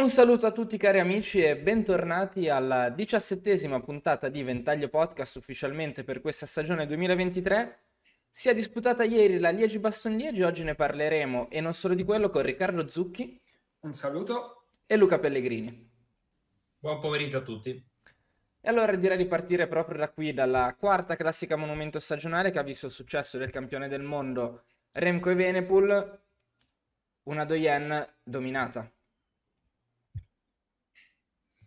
Un saluto a tutti cari amici e bentornati alla diciassettesima puntata di Ventaglio Podcast ufficialmente per questa stagione 2023. Si è disputata ieri la Liegi Baston Liegi, oggi ne parleremo e non solo di quello con Riccardo Zucchi. Un saluto. E Luca Pellegrini. Buon pomeriggio a tutti. E allora direi di partire proprio da qui, dalla quarta classica monumento stagionale che ha visto il successo del campione del mondo Remco e Venepool. una Doyen dominata.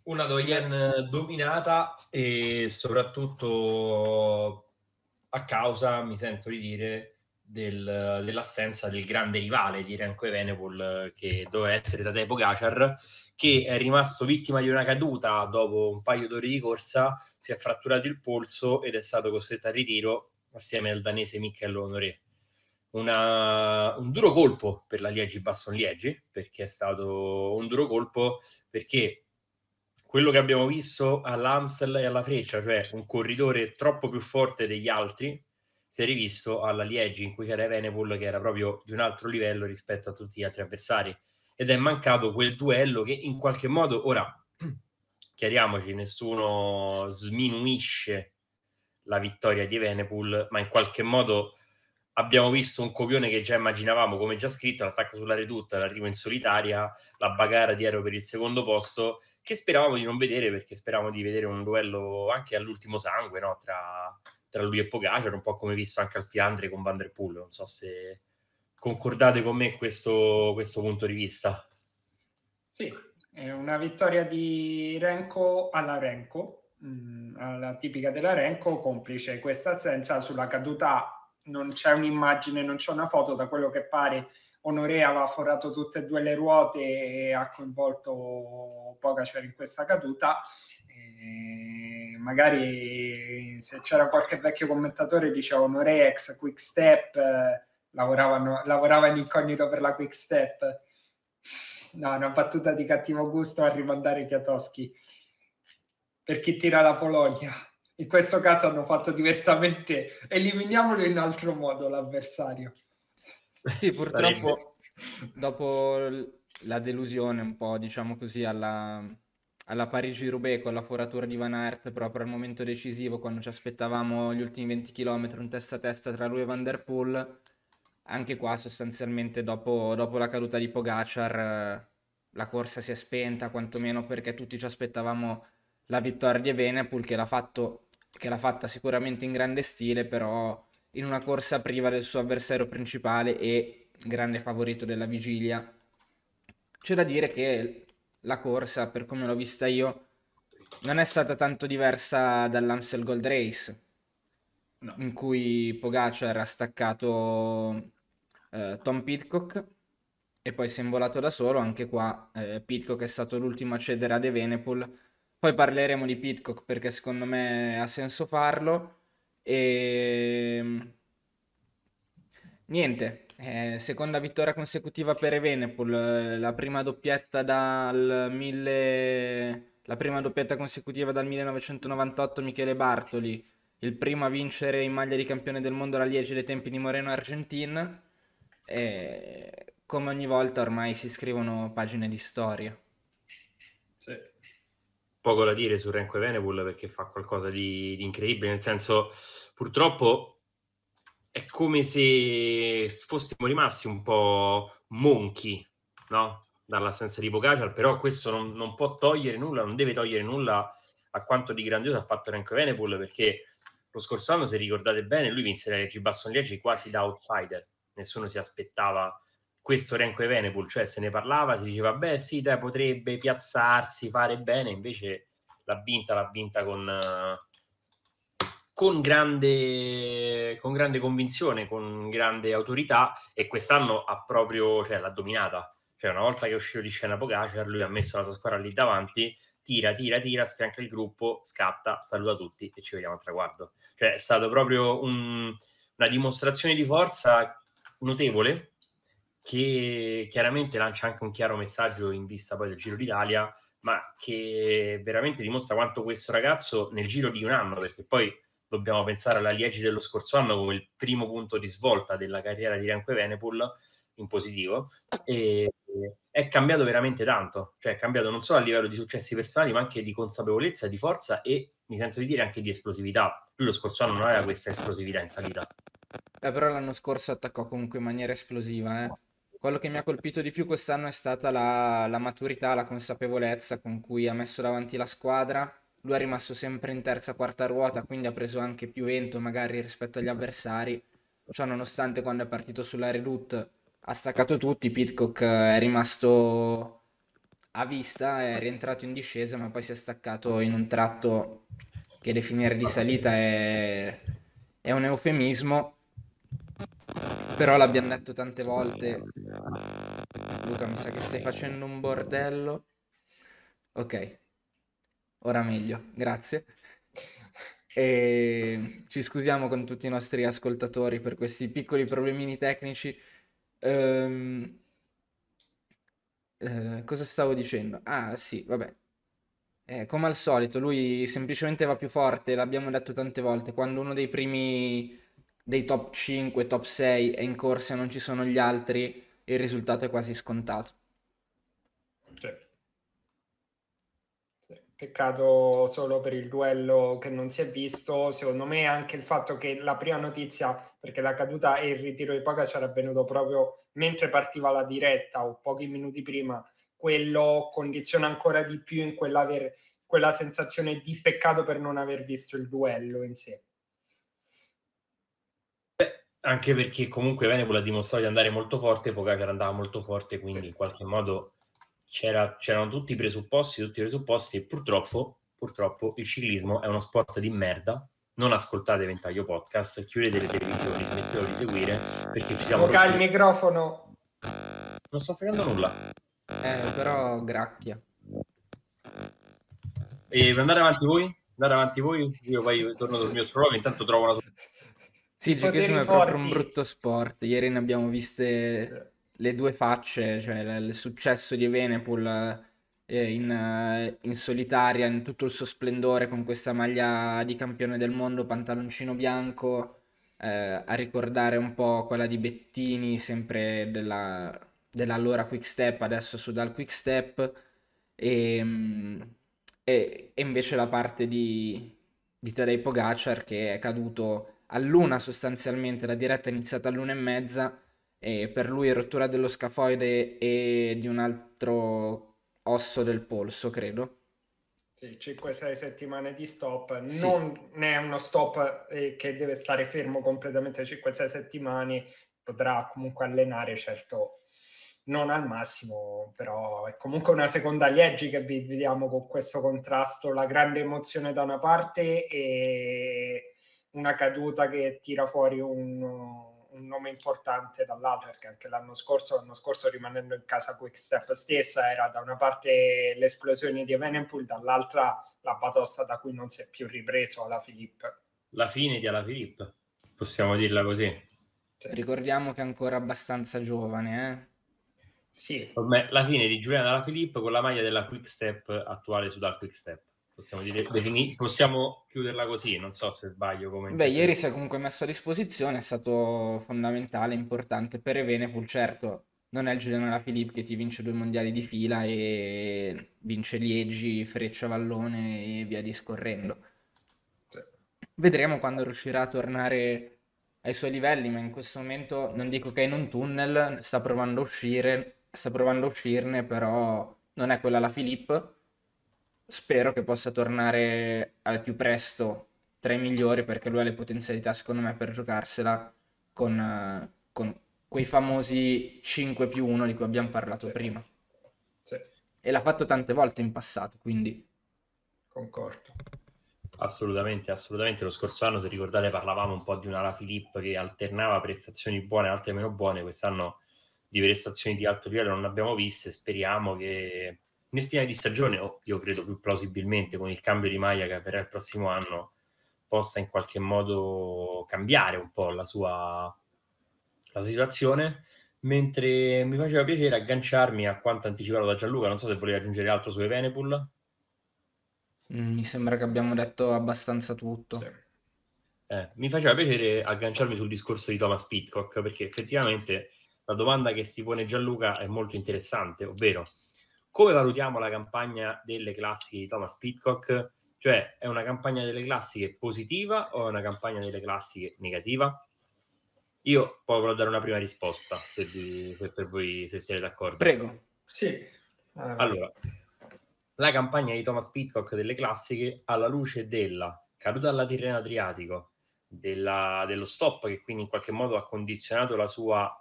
Una Doyen eh, dominata e soprattutto a causa, mi sento di dire, del, dell'assenza del grande rivale di Renko Evenepol che doveva essere da Tadej Pogacar che è rimasto vittima di una caduta dopo un paio d'ore di corsa si è fratturato il polso ed è stato costretto al ritiro assieme al danese Michel Honoré una, un duro colpo per la Liegi Basson Liegi perché è stato un duro colpo perché quello che abbiamo visto all'Amstel e alla Freccia, cioè un corridore troppo più forte degli altri, si è rivisto alla Liegi, in cui c'era Venepol che era proprio di un altro livello rispetto a tutti gli altri avversari. Ed è mancato quel duello che in qualche modo, ora chiariamoci, nessuno sminuisce la vittoria di Venepul, ma in qualche modo abbiamo visto un copione che già immaginavamo, come già scritto, l'attacco sulla Redutta, l'arrivo in solitaria, la bagarra di Aero per il secondo posto che speravamo di non vedere perché speravamo di vedere un duello anche all'ultimo sangue no? tra, tra, lui e Pogacar, un po' come visto anche al Fiandre con Van Der Poel. Non so se concordate con me questo, questo punto di vista. Sì, è una vittoria di Renko alla Renko, mh, mm, alla tipica della Renko, complice questa assenza sulla caduta. Non c'è un'immagine, non c'è una foto, da quello che pare Onore aveva forato tutte e due le ruote e ha coinvolto Pogacar in questa caduta. E magari se c'era qualche vecchio commentatore diceva Onore ex quick step, eh, lavorava, in incognito per la quick step. No, una battuta di cattivo gusto a rimandare Chiatoschi per chi tira la Polonia. In questo caso hanno fatto diversamente, eliminiamolo in altro modo l'avversario. Sì, purtroppo dopo la delusione un po', diciamo così, alla, alla Parigi-Roubaix con la foratura di Van Aert proprio al momento decisivo, quando ci aspettavamo gli ultimi 20 km un testa a testa tra lui e Van Der Poel, anche qua sostanzialmente dopo, dopo la caduta di Pogacar eh, la corsa si è spenta, quantomeno perché tutti ci aspettavamo la vittoria di Evenepoel che l'ha, fatto, che l'ha fatta sicuramente in grande stile, però in una corsa priva del suo avversario principale e grande favorito della vigilia. C'è da dire che la corsa, per come l'ho vista io, non è stata tanto diversa dall'Amstel Gold Race, no. in cui Pogaccio era staccato eh, Tom Pitcock e poi si è involato da solo. Anche qua eh, Pitcock è stato l'ultimo a cedere ad Evenepoel. Poi parleremo di Pitcock perché secondo me ha senso farlo. E... Ehm, niente, eh, seconda vittoria consecutiva per Evenepol, eh, la prima doppietta dal 1000... la prima doppietta consecutiva dal 1998 Michele Bartoli, il primo a vincere in maglia di campione del mondo la Liege dei tempi di Moreno Argentina e come ogni volta ormai si scrivono pagine di storia poco da dire su Renko Venepool perché fa qualcosa di, di incredibile, nel senso purtroppo è come se fossimo rimasti un po' monchi, no? Dall'assenza di Pogacar, però questo non, non, può togliere nulla, non deve togliere nulla a quanto di grandioso ha fatto Renko Venepool perché lo scorso anno, se ricordate bene, lui vinse la G Basson Liegi quasi da outsider, nessuno si aspettava questo Renko Evenepoel, cioè se ne parlava, si diceva beh sì, dai, potrebbe piazzarsi, fare bene, invece l'ha vinta, l'ha vinta con, con, grande, con grande convinzione, con grande autorità e quest'anno ha proprio, cioè l'ha dominata, cioè una volta che è uscito di scena Pogacar, lui ha messo la sua squadra lì davanti, tira, tira, tira, sfianca il gruppo, scatta, saluta tutti e ci vediamo al traguardo. Cioè è stato proprio un, una dimostrazione di forza notevole che chiaramente lancia anche un chiaro messaggio in vista poi del Giro d'Italia, ma che veramente dimostra quanto questo ragazzo nel giro di un anno, perché poi dobbiamo pensare alla Liegi dello scorso anno come il primo punto di svolta della carriera di Rianco Venepul in positivo, e è cambiato veramente tanto, cioè è cambiato non solo a livello di successi personali, ma anche di consapevolezza, di forza e mi sento di dire anche di esplosività. Lui lo scorso anno non aveva questa esplosività in salita. Beh, però l'anno scorso attaccò comunque in maniera esplosiva, eh quello che mi ha colpito di più quest'anno è stata la, la maturità, la consapevolezza con cui ha messo davanti la squadra. Lui è rimasto sempre in terza, quarta ruota, quindi ha preso anche più vento magari rispetto agli avversari. Ciò cioè, nonostante quando è partito sulla Redoute ha staccato tutti, Pitcock è rimasto a vista, è rientrato in discesa, ma poi si è staccato in un tratto che definire di salita è, è un eufemismo però l'abbiamo detto tante volte. Luca, mi sa che stai facendo un bordello. Ok, ora meglio, grazie. E ci scusiamo con tutti i nostri ascoltatori per questi piccoli problemini tecnici. Ehm... Eh, cosa stavo dicendo? Ah, sì, vabbè. Eh, come al solito, lui semplicemente va più forte, l'abbiamo detto tante volte. Quando uno dei primi dei top 5, top 6 e in corsa non ci sono gli altri, il risultato è quasi scontato. Certo. Peccato solo per il duello che non si è visto, secondo me anche il fatto che la prima notizia, perché la caduta e il ritiro di Pogacar è avvenuto proprio mentre partiva la diretta o pochi minuti prima, quello condiziona ancora di più in quella sensazione di peccato per non aver visto il duello in sé anche perché comunque Venepool ha dimostrato di andare molto forte, Pogacar andava molto forte, quindi in qualche modo c'era, c'erano tutti i presupposti, tutti i presupposti e purtroppo, purtroppo il ciclismo è uno sport di merda. Non ascoltate Ventaglio Podcast, chiudete le televisioni, smettetelo di seguire perché ci siamo... Vocali il microfono! Non sto facendo nulla. Eh, però gracchia. E andare avanti voi? Andare avanti voi? Io poi torno sul mio scroll, intanto trovo una sì, il giochismo è proprio un brutto sport. Ieri ne abbiamo viste le due facce, cioè il successo di Venepul eh, in, eh, in, solitaria, in tutto il suo splendore con questa maglia di campione del mondo, pantaloncino bianco, eh, a ricordare un po' quella di Bettini, sempre della, dell'allora Quick Step, adesso Sudal Quick Step, e, ehm, e, e invece la parte di, di Tadej Pogacar che è caduto all'una mm. sostanzialmente, la diretta è iniziata all'una e mezza e per lui rottura dello scafoide e di un altro osso del polso, credo. Sì, 5-6 settimane di stop, sì. non è uno stop eh, che deve stare fermo completamente 5-6 settimane, potrà comunque allenare certo non al massimo, però è comunque una seconda Liegi che vediamo con questo contrasto, la grande emozione da una parte e una caduta che tira fuori un, un nome importante dall'altra, perché anche l'anno scorso, l'anno scorso rimanendo in casa Quick Step stessa, era da una parte l'esplosione di Evenepoel, dall'altra la batosta da cui non si è più ripreso alla Filippo. La fine di alla Filippo, possiamo dirla così. Sì. Cioè, ricordiamo che è ancora abbastanza giovane, eh? Sì. la fine di Giuliana alla Filippo con la maglia della Quick Step attuale su Dal Quick Step possiamo, dire, defini- possiamo chiuderla così, non so se sbaglio. Come Beh, ieri si è comunque messo a disposizione, è stato fondamentale, importante per Evenepul, certo. Non è il Giuliano Filippo che ti vince due mondiali di fila e vince Liegi, Freccia Vallone e via discorrendo. Sì. Vedremo quando riuscirà a tornare ai suoi livelli, ma in questo momento non dico che è in un tunnel, sta provando a uscire, sta provando a uscirne, però non è quella la Filippo Spero che possa tornare al più presto tra i migliori perché lui ha le potenzialità secondo me per giocarsela con, eh, con quei famosi 5 più 1 di cui abbiamo parlato sì. prima. Sì. E l'ha fatto tante volte in passato, quindi... Concordo. Assolutamente, assolutamente. Lo scorso anno, se ricordate, parlavamo un po' di una La Filippo che alternava prestazioni buone e altre meno buone. Quest'anno di prestazioni di alto livello non ne abbiamo viste. Speriamo che nel fine di stagione, o io credo più plausibilmente con il cambio di maglia che avverrà il prossimo anno, possa in qualche modo cambiare un po' la sua, la sua situazione. Mentre mi faceva piacere agganciarmi a quanto anticipato da Gianluca, non so se volevi aggiungere altro su Evenepoel. Mm, mi sembra che abbiamo detto abbastanza tutto. Sì. Eh, mi faceva piacere agganciarmi sul discorso di Thomas Pitcock perché effettivamente la domanda che si pone Gianluca è molto interessante, ovvero come valutiamo la campagna delle classiche di Thomas Pitcock? Cioè, è una campagna delle classiche positiva o è una campagna delle classiche negativa? Io poi vorrei dare una prima risposta, se, vi, se per voi se siete d'accordo. Prego. Sì. Allora, la campagna di Thomas Pitcock delle classiche, alla luce della caduta alla Tirrena Adriatico, della, dello stop che quindi in qualche modo ha condizionato la sua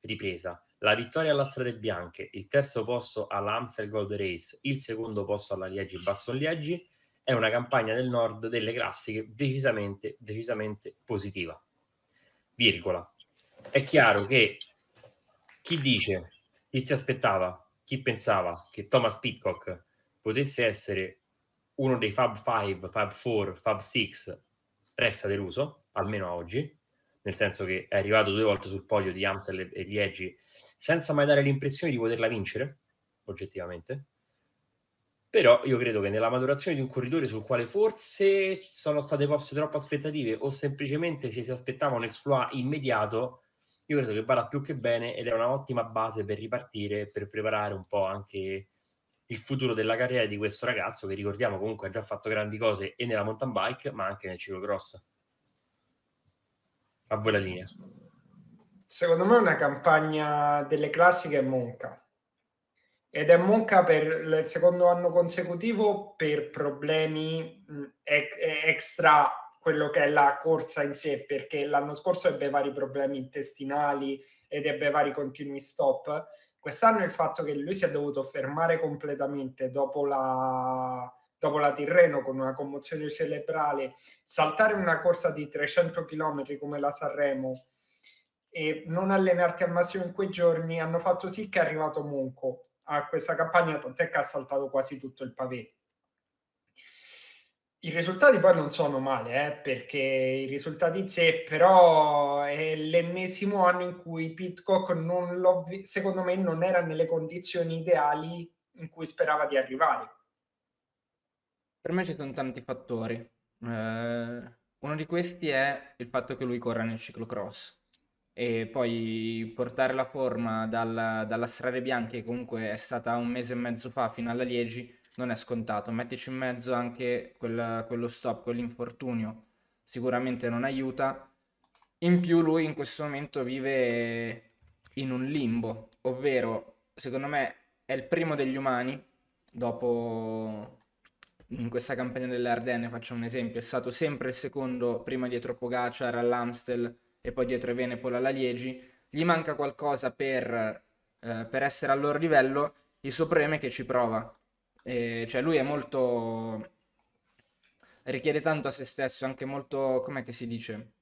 ripresa, la vittoria alla Strade Bianche, il terzo posto alla all'Amstel Gold Race, il secondo posto alla Liegi Baston Liegi, è una campagna del nord delle classiche decisamente, decisamente positiva. Virgola. È chiaro che chi dice, chi si aspettava, chi pensava che Thomas Pitcock potesse essere uno dei Fab 5, Fab 4, Fab 6, resta deluso, almeno oggi nel senso che è arrivato due volte sul podio di Amstel e Liegi senza mai dare l'impressione di poterla vincere, oggettivamente. Però io credo che nella maturazione di un corridore sul quale forse sono state poste troppe aspettative o semplicemente se si aspettava un exploit immediato, io credo che vada più che bene ed è un'ottima base per ripartire, per preparare un po' anche il futuro della carriera di questo ragazzo che ricordiamo comunque ha già fatto grandi cose e nella mountain bike ma anche nel ciclocross a voi la linea. Secondo me una campagna delle classiche è Monca. Ed è Monca per il secondo anno consecutivo per problemi mm, extra quello che è la corsa in sé, perché l'anno scorso ebbe vari problemi intestinali ed ebbe vari continui stop. Quest'anno il fatto che lui si è dovuto fermare completamente dopo la, dopo la Tirreno con una commozione cerebrale, saltare una corsa di 300 km come la Sanremo e non allenarti al massimo in quei giorni hanno fatto sì che è arrivato Monco a questa campagna, tant'è che ha saltato quasi tutto il pavé. I risultati poi non sono male, eh, perché i risultati in sé, però è l'ennesimo anno in cui Pitcock, non secondo me, non era nelle condizioni ideali in cui sperava di arrivare. Per me ci sono tanti fattori. Eh, uno di questi è il fatto che lui corra nel ciclocross e poi portare la forma dalla, dalla Strade Bianche, che comunque è stata un mese e mezzo fa fino alla Liegi, non è scontato. Mettici in mezzo anche quel, quello stop, quell'infortunio, sicuramente non aiuta. In più lui in questo momento vive in un limbo, ovvero secondo me è il primo degli umani dopo in questa campagna delle Ardenne, faccio un esempio, è stato sempre il secondo, prima dietro Pogacar all'Amstel e poi dietro Evenepol alla Liegi, gli manca qualcosa per, eh, per essere al loro livello, il suo problema è che ci prova, e, cioè lui è molto, richiede tanto a se stesso, anche molto, com'è che si dice?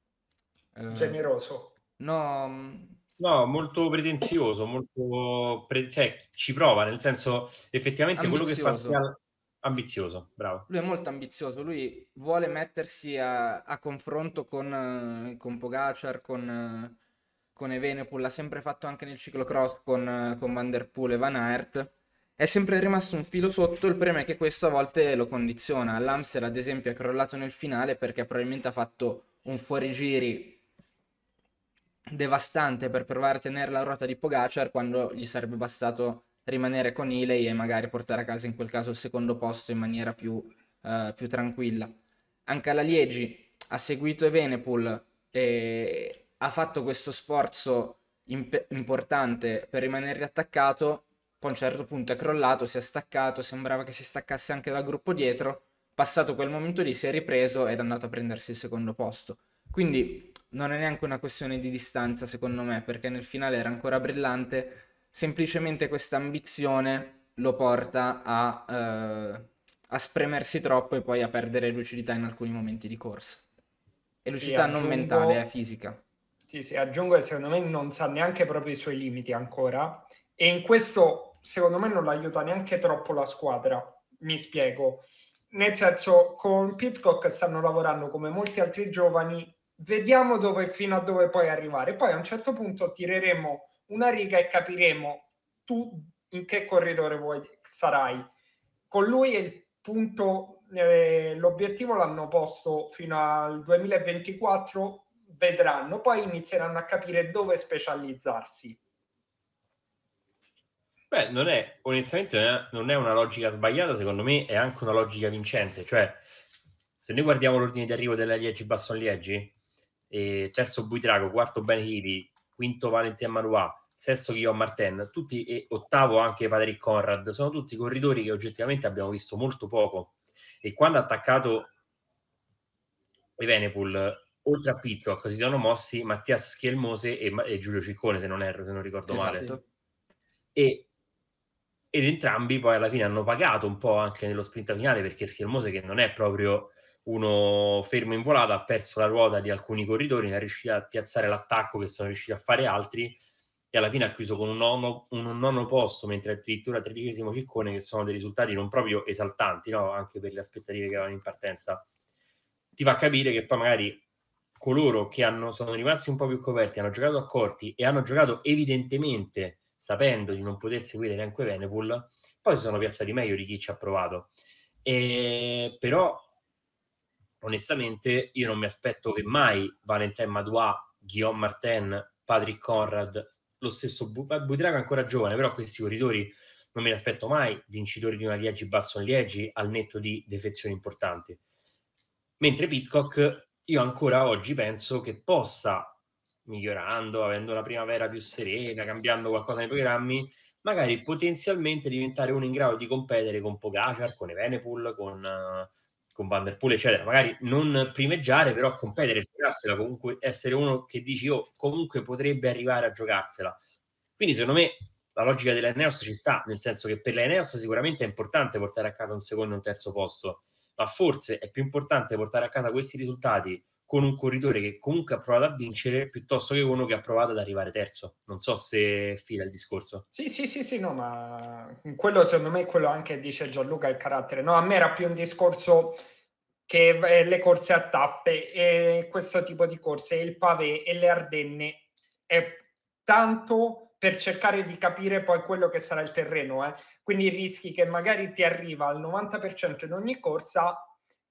Eh, Generoso. No... No, molto pretenzioso, molto pre- cioè, ci prova, nel senso effettivamente ambizioso. quello che fa sia Ambizioso, bravo. Lui è molto ambizioso, lui vuole mettersi a, a confronto con, eh, con Pogacar, con, eh, con Evenepoel, l'ha sempre fatto anche nel ciclocross con, eh, con Van Der Poel e Van Aert. È sempre rimasto un filo sotto, il problema è che questo a volte lo condiziona. L'Amster ad esempio, è crollato nel finale perché probabilmente ha fatto un fuorigiri devastante per provare a tenere la ruota di Pogacar quando gli sarebbe bastato rimanere con Iley e magari portare a casa in quel caso il secondo posto in maniera più, eh, più tranquilla. Anche la Liegi ha seguito Evenepoel e ha fatto questo sforzo imp- importante per rimanere attaccato, poi a un certo punto è crollato, si è staccato, sembrava che si staccasse anche dal gruppo dietro, passato quel momento lì si è ripreso ed è andato a prendersi il secondo posto. Quindi non è neanche una questione di distanza secondo me, perché nel finale era ancora brillante, semplicemente questa ambizione lo porta a, eh, a, spremersi troppo e poi a perdere lucidità in alcuni momenti di corsa. E lucidità sì, aggiungo... non mentale, è fisica. Sì, sì, aggiungo che secondo me non sa neanche proprio i suoi limiti ancora e in questo secondo me non l'aiuta neanche troppo la squadra, mi spiego. Nel senso, con Pitcock stanno lavorando come molti altri giovani, vediamo dove, fino a dove puoi arrivare, poi a un certo punto tireremo una riga e capiremo tu in che corridore vuoi sarai. Con lui è il punto, eh, l'obiettivo l'hanno posto fino al 2024, vedranno, poi inizieranno a capire dove specializzarsi. Beh, non è, onestamente, non è una logica sbagliata, secondo me è anche una logica vincente, cioè se noi guardiamo l'ordine di arrivo della Liegi Basson Liegi, eh, terzo Buitrago, quarto Ben Hili, quinto Valentin Manuà, Sesto Guillaume Martin, tutti, e ottavo anche Patrick Conrad, sono tutti corridori che oggettivamente abbiamo visto molto poco. E quando ha attaccato i Venepool, oltre a Pitcock, si sono mossi Mattias Schielmose e, e, Giulio Ciccone, se non erro, se non ricordo esatto. male. E, ed entrambi poi alla fine hanno pagato un po' anche nello sprint finale, perché Schielmose, che non è proprio uno fermo in volata, ha perso la ruota di alcuni corridori, non è riuscito a piazzare l'attacco che sono riusciti a fare altri e alla fine ha chiuso con un nono, un nono posto, mentre addirittura tredicesimo Ciccone, che sono dei risultati non proprio esaltanti, no? anche per le aspettative che avevano in partenza, ti fa capire che poi magari coloro che hanno, sono rimasti un po' più coperti, hanno giocato a corti e hanno giocato evidentemente sapendo di non poter seguire neanche Venepool, poi si sono piazzati meglio di chi ci ha provato. E, però, onestamente, io non mi aspetto che mai Valentin Madoua, Guillaume Martin, Patrick Conrad, lo stesso Bu- Butrago è ancora giovane, però questi corridori non me li aspetto mai vincitori di una Liegi Basson Liegi al netto di defezioni importanti. Mentre Pitcock, io ancora oggi penso che possa, migliorando, avendo la primavera più serena, cambiando qualcosa nei programmi, magari potenzialmente diventare uno in grado di competere con Pogacar, con Evenepoel, con uh, con Van Vanderpool, eccetera, magari non primeggiare, però competere, giocarsela, comunque essere uno che dici, oh, comunque potrebbe arrivare a giocarsela. Quindi secondo me la logica della Eneos ci sta, nel senso che per la Eneos sicuramente è importante portare a casa un secondo e un terzo posto, ma forse è più importante portare a casa questi risultati con un corridore che comunque ha provato a vincere piuttosto che uno che ha provato ad arrivare terzo. Non so se fila il discorso. Sì, sì, sì, sì, no, ma quello secondo me è quello anche dice Gianluca il carattere. No, a me era più un discorso che le corse a tappe e questo tipo di corse, il pavé e le Ardenne è tanto per cercare di capire poi quello che sarà il terreno, eh. quindi rischi che magari ti arriva al 90% in ogni corsa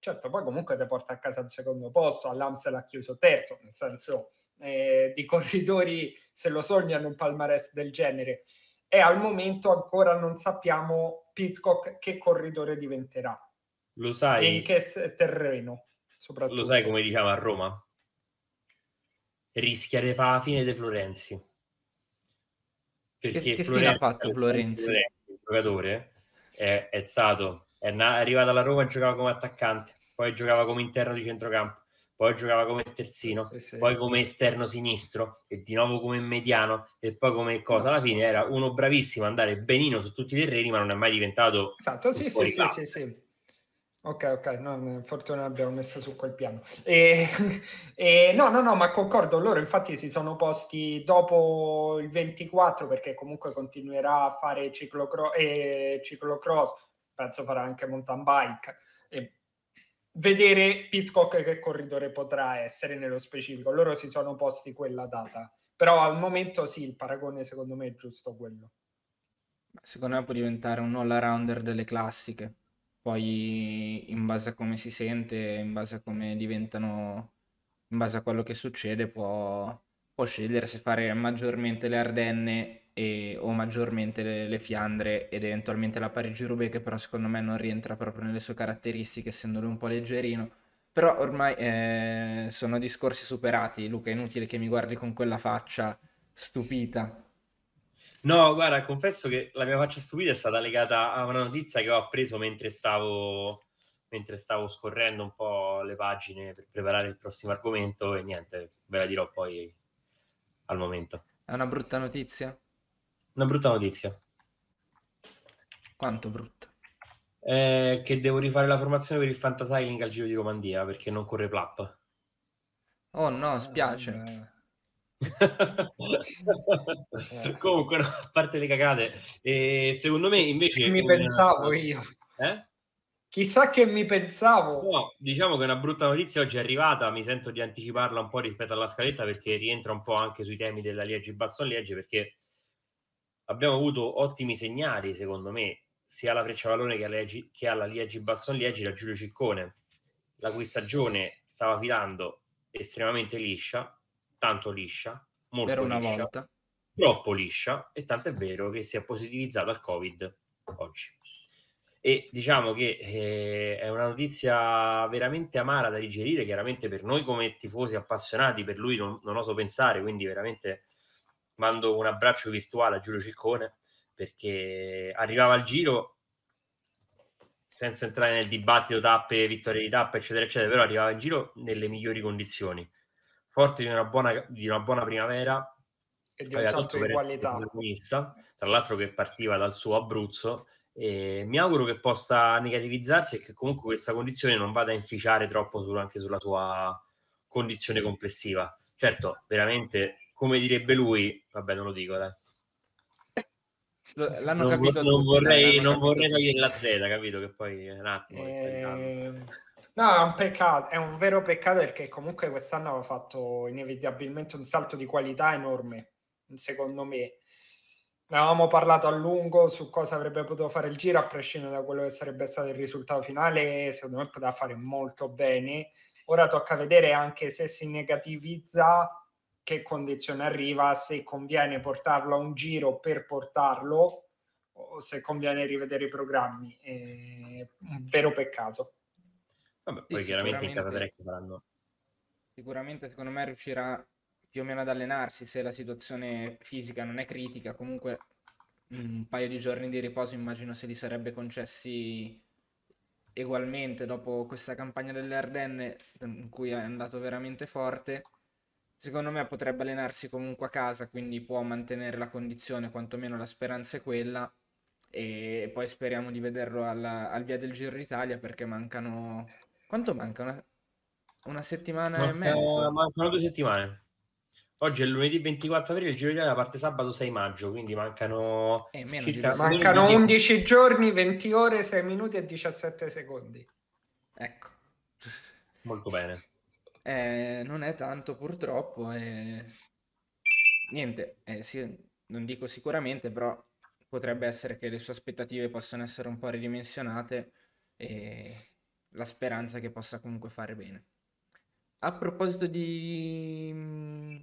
Certo, poi comunque ti porta a casa il secondo posto, all'Amstel ha chiuso terzo, nel senso eh, di corridori se lo sognano un palmarès del genere. E al momento ancora non sappiamo Pitcock che corridore diventerà. Lo sai. E in che terreno, soprattutto. Lo sai come diciamo a Roma? Rischia di fare la fine di Florenzi. Perché che, che Florenzi, fine ha fatto Florenzi? Florenzi il giocatore è, eh, è stato è, arrivato alla Roma e giocava come attaccante, poi giocava come interno di centrocampo, poi giocava come terzino, sì, sì. poi come esterno sinistro e di nuovo come mediano e poi come cosa. Alla fine era uno bravissimo a andare benino su tutti i terreni, ma non è mai diventato... Esatto, sì, sì, sì, sì, sì. Ok, ok, no, fortuna abbiamo messo su quel piano. E, e, no, no, no, ma concordo, loro infatti si sono posti dopo il 24 perché comunque continuerà a fare ciclocro- eh, ciclocross penso farà anche mountain bike. E vedere Pitcock che corridore potrà essere nello specifico. Loro si sono posti quella data, però al momento sì, il paragone secondo me è giusto quello. Secondo me può diventare un all-rounder delle classiche, poi in base a come si sente, in base a come diventano, in base a quello che succede, può, può scegliere se fare maggiormente le Ardenne e, o maggiormente le, le, Fiandre ed eventualmente la Parigi-Roubaix che però secondo me non rientra proprio nelle sue caratteristiche essendo lui un po' leggerino però ormai eh, sono discorsi superati Luca è inutile che mi guardi con quella faccia stupita no guarda confesso che la mia faccia stupita è stata legata a una notizia che ho appreso mentre stavo mentre stavo scorrendo un po' le pagine per preparare il prossimo argomento e niente ve la dirò poi al momento è una brutta notizia una brutta notizia. Quanto brutta? Eh, che devo rifare la formazione per il Fantasailing al Giro di Romandia perché non corre Plap. Oh no, spiace. Eh, Comunque, no, a parte le cagate, eh, secondo me invece... Che mi una... pensavo io. Eh? Chissà che mi pensavo. No, diciamo che una brutta notizia oggi è arrivata, mi sento di anticiparla un po' rispetto alla scaletta perché rientra un po' anche sui temi della Liegi Basso Liege perché abbiamo avuto ottimi segnali, secondo me, sia alla Frecciavallone che, alla, che alla Liegi Baston Liegi da Giulio Ciccone, la cui stagione stava filando estremamente liscia, tanto liscia, molto per una liscia, volta. troppo liscia, e tanto è vero che si è positivizzata al Covid oggi. E diciamo che eh, è una notizia veramente amara da digerire, chiaramente per noi come tifosi appassionati, per lui non, non oso pensare, quindi veramente mando un abbraccio virtuale a Giulio Ciccone perché arrivava al giro senza entrare nel dibattito tappe, vittorie di tappa, eccetera, eccetera, però arrivava in giro nelle migliori condizioni, forte di una buona, di una buona primavera e di un salto di qualità. Tra l'altro che partiva dal suo Abruzzo, e mi auguro che possa negativizzarsi e che comunque questa condizione non vada a inficiare troppo su, anche sulla sua condizione complessiva. Certo, veramente come direbbe lui, vabbè non lo dico dai. L'hanno non, capito non vorrei, non capito vorrei togliere la Z, capito? Che poi un attimo. E... Ehm, no, è un peccato, è un vero peccato perché comunque quest'anno aveva fatto inevitabilmente un salto di qualità enorme, secondo me. Ne avevamo parlato a lungo su cosa avrebbe potuto fare il giro, a prescindere da quello che sarebbe stato il risultato finale, secondo me poteva fare molto bene. Ora tocca vedere anche se si negativizza che condizione arriva, se conviene portarlo a un giro per portarlo o se conviene rivedere i programmi. È un vero peccato. Vabbè, poi sì, chiaramente in casa Drake faranno. Sicuramente secondo me riuscirà più o meno ad allenarsi se la situazione fisica non è critica, comunque un paio di giorni di riposo immagino se li sarebbe concessi ugualmente dopo questa campagna delle Ardenne in cui è andato veramente forte Secondo me potrebbe allenarsi comunque a casa, quindi può mantenere la condizione, quantomeno la speranza è quella. E poi speriamo di vederlo alla, al via del Giro d'Italia perché mancano... Quanto manca? Una, una settimana manca, e mezzo? Mancano due settimane. Oggi è lunedì 24 aprile, il Giro d'Italia parte sabato 6 maggio, quindi mancano... Eh, circa... Mancano 11 giorni, 20 ore, 6 minuti e 17 secondi. Ecco. Molto bene. Eh, non è tanto purtroppo. Eh... Niente, eh, sì, non dico sicuramente, però potrebbe essere che le sue aspettative possano essere un po' ridimensionate e la speranza che possa comunque fare bene. A proposito di mm,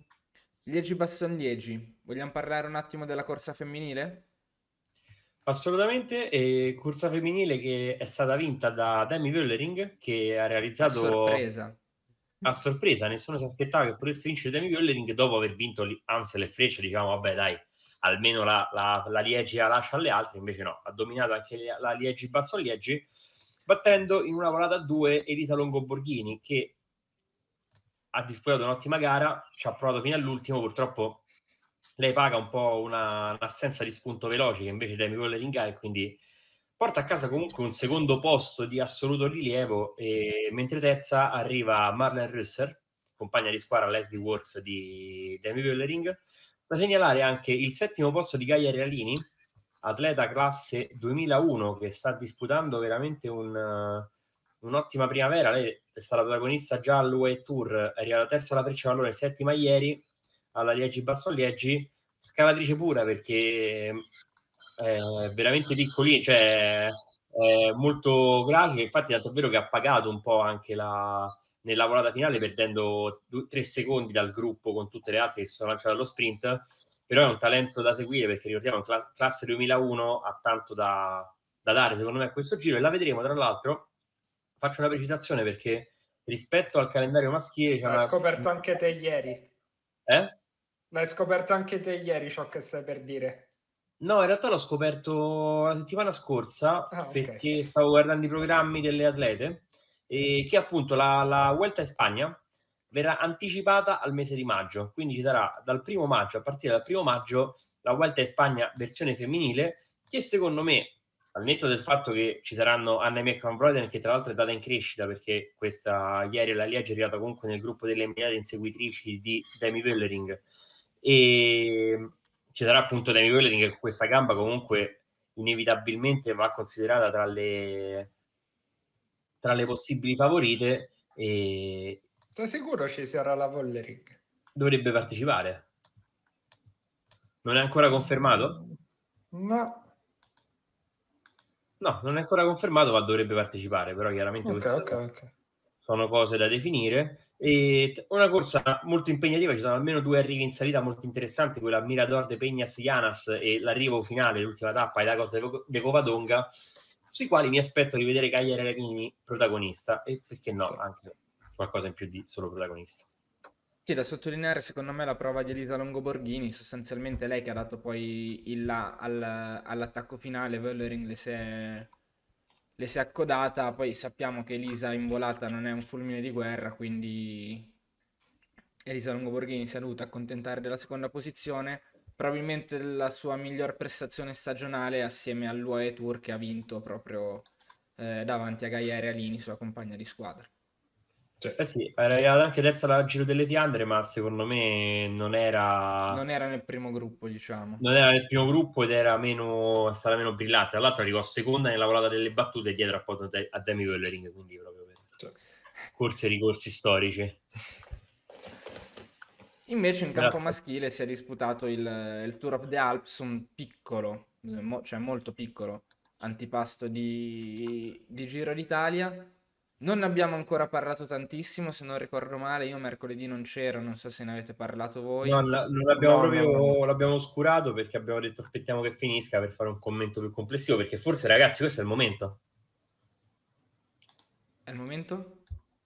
Liegi Baston Liegi, vogliamo parlare un attimo della corsa femminile? Assolutamente, e corsa femminile che è stata vinta da Demi Wöllering che ha realizzato... A sorpresa a sorpresa, nessuno si aspettava che potesse vincere Demi Gollering dopo aver vinto Ansel e Freccia, diciamo vabbè dai, almeno la, la, la Liegi la lascia alle altre, invece no, ha dominato anche la Liegi Basso Liegi, battendo in una volata a due Elisa Longoborghini che ha disputato un'ottima gara, ci ha provato fino all'ultimo, purtroppo lei paga un po' una, un'assenza di spunto veloce che invece Demi Gollering ha e quindi porta a casa comunque un secondo posto di assoluto rilievo, e, mentre terza arriva Marlene Rüsser, compagna di squadra Leslie Works di Demi Bellering. Da segnalare anche il settimo posto di Gaia Realini, atleta classe 2001 che sta disputando veramente un, uh, un'ottima primavera. Lei è stata protagonista già all'UE Tour, è arrivata terza alla freccia valore, settima ieri alla Liegi Basso Liegi, scalatrice pura perché eh, veramente piccolini, cioè eh, molto grafiche. Infatti, tanto è vero che ha pagato un po' anche la, nella volata finale, perdendo due, tre secondi dal gruppo con tutte le altre che si sono lanciate allo sprint. Però è un talento da seguire perché ricordiamo che la classe 2001 ha tanto da, da dare, secondo me, a questo giro. E la vedremo tra l'altro. Faccio una precisazione perché rispetto al calendario maschile. L'hai una... scoperto anche te ieri. Eh? L'hai scoperto anche te ieri ciò che stai per dire. No, in realtà l'ho scoperto la settimana scorsa ah, okay. perché stavo guardando i programmi delle atlete e che appunto la, la Vuelta in Spagna verrà anticipata al mese di maggio, quindi ci sarà dal primo maggio, a partire dal primo maggio, la Vuelta in Spagna versione femminile che secondo me, al netto del fatto che ci saranno Anna e Van che tra l'altro è data in crescita perché questa ieri la Liege è arrivata comunque nel gruppo delle immediate inseguitrici di Demi Bellering e ehm, ci sarà appunto Demi Welling che questa gamba comunque inevitabilmente va considerata tra le, tra le possibili favorite e Sto sicuro ci sarà la Vollering dovrebbe partecipare non è ancora confermato? no no, non è ancora confermato ma dovrebbe partecipare però chiaramente okay, questo... okay, okay sono cose da definire. E una corsa molto impegnativa, ci sono almeno due arrivi in salita molto interessanti, quella Mirador de Peñas Llanas e l'arrivo finale, l'ultima tappa, la Lagos de Covadonga, sui quali mi aspetto di vedere Cagliari Raghini protagonista e perché no, anche qualcosa in più di solo protagonista. Sì, da sottolineare secondo me la prova di Elisa Longoborghini, sostanzialmente lei che ha dato poi il là al, all'attacco finale, Völlering le si è le si è accodata, poi sappiamo che Elisa in volata non è un fulmine di guerra, quindi Elisa Longoborghini si è dovuta accontentare della seconda posizione, probabilmente la sua miglior prestazione stagionale assieme all'UAE Tour che ha vinto proprio eh, davanti a Gaia Realini, sua compagna di squadra. Cioè, eh sì, era arrivata anche terza al Giro delle Fiandre, ma secondo me non era... Non era nel primo gruppo, diciamo. Non era nel primo gruppo ed era meno, stata meno brillante. Tra l'altro arrivò seconda nella volata delle battute dietro a, Pot- a Demi Wellering, quindi proprio per cioè. corsi e ricorsi storici. Invece in campo maschile si è disputato il, il Tour of the Alps, un piccolo, eh, cioè molto piccolo, antipasto di, di Giro d'Italia non ne abbiamo ancora parlato tantissimo, se non ricordo male, io mercoledì non c'ero, non so se ne avete parlato voi. No, la, non l'abbiamo no, proprio no, l'abbiamo oscurato perché abbiamo detto aspettiamo che finisca per fare un commento più complessivo, perché forse ragazzi questo è il momento. È il momento?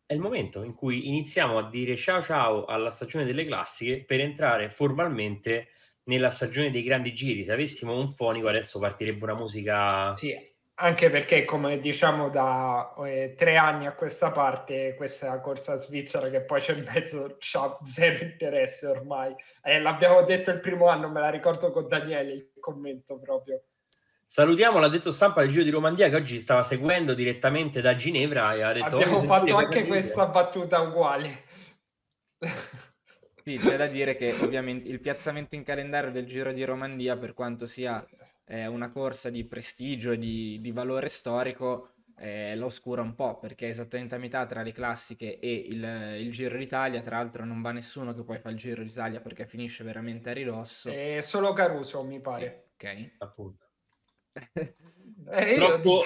È il momento in cui iniziamo a dire ciao ciao alla stagione delle classiche per entrare formalmente nella stagione dei grandi giri. Se avessimo un fonico adesso partirebbe una musica... Sì, anche perché come diciamo da eh, tre anni a questa parte questa corsa svizzera che poi c'è in mezzo c'ha zero interesse ormai eh, l'abbiamo detto il primo anno me la ricordo con Daniele il commento proprio Salutiamo l'ha detto stampa del Giro di Romandia che oggi stava seguendo direttamente da Ginevra e ha detto... Abbiamo oh, fatto anche questa battuta uguale. sì, c'è da dire che ovviamente il piazzamento in calendario del Giro di Romandia, per quanto sia eh, una corsa di prestigio, di, di valore storico, eh, la oscura un po', perché è esattamente a metà tra le classiche e il, il, Giro d'Italia, tra l'altro non va nessuno che poi fa il Giro d'Italia perché finisce veramente a ridosso. È solo Caruso, mi pare. Sì, ok. Appunto. eh, troppo,